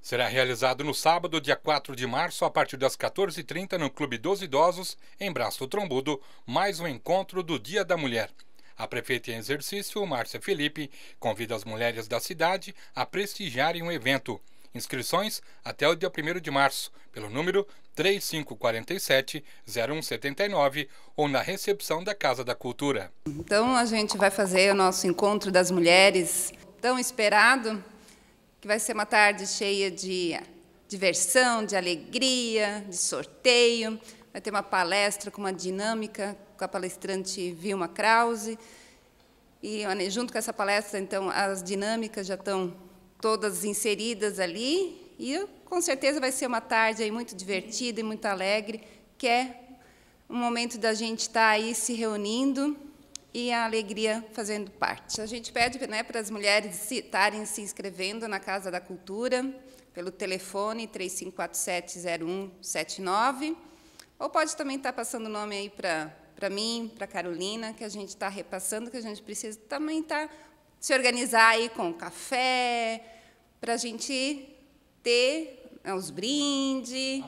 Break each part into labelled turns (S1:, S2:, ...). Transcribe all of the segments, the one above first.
S1: Será realizado no sábado, dia 4 de março, a partir das 14h30, no Clube dos Idosos, em Braço do Trombudo, mais um encontro do Dia da Mulher. A prefeita em exercício, Márcia Felipe, convida as mulheres da cidade a prestigiarem o evento. Inscrições até o dia 1 de março, pelo número 3547-0179 ou na recepção da Casa da Cultura.
S2: Então, a gente vai fazer o nosso encontro das mulheres tão esperado que vai ser uma tarde cheia de diversão, de alegria, de sorteio. Vai ter uma palestra com uma dinâmica com a palestrante Vilma Krause. E junto com essa palestra, então, as dinâmicas já estão todas inseridas ali. E com certeza vai ser uma tarde aí muito divertida e muito alegre, que é um momento da gente estar tá aí se reunindo e a alegria fazendo parte. A gente pede né, para as mulheres estarem se inscrevendo na Casa da Cultura pelo telefone 35470179, ou pode também estar passando o nome aí para, para mim, para a Carolina, que a gente está repassando, que a gente precisa também estar tá, se organizar aí com café, para a gente ter né, os brindes.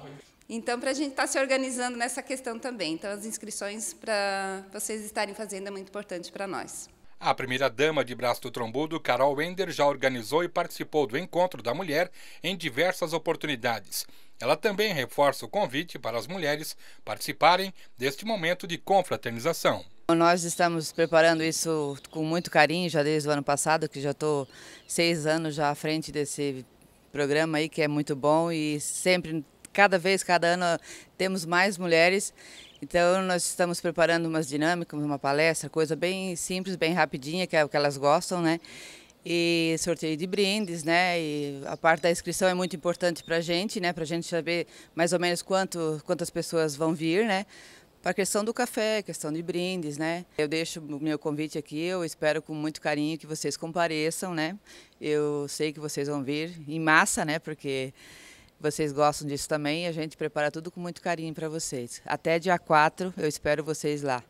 S2: Então, para a gente estar tá se organizando nessa questão também. Então, as inscrições para vocês estarem fazendo é muito importante para nós.
S1: A primeira-dama de Braço do Trombudo, Carol Wender, já organizou e participou do Encontro da Mulher em diversas oportunidades. Ela também reforça o convite para as mulheres participarem deste momento de confraternização.
S3: Nós estamos preparando isso com muito carinho já desde o ano passado, que já estou seis anos já à frente desse programa aí, que é muito bom e sempre cada vez, cada ano temos mais mulheres. Então nós estamos preparando umas dinâmicas, uma palestra, coisa bem simples, bem rapidinha, que é o que elas gostam, né? E sorteio de brindes, né? E a parte da inscrição é muito importante para a gente, né? Para a gente saber mais ou menos quanto, quantas pessoas vão vir, né? Para a questão do café, questão de brindes, né? Eu deixo o meu convite aqui, eu espero com muito carinho que vocês compareçam, né? Eu sei que vocês vão vir em massa, né? Porque vocês gostam disso também e a gente prepara tudo com muito carinho para vocês. Até dia 4, eu espero vocês lá.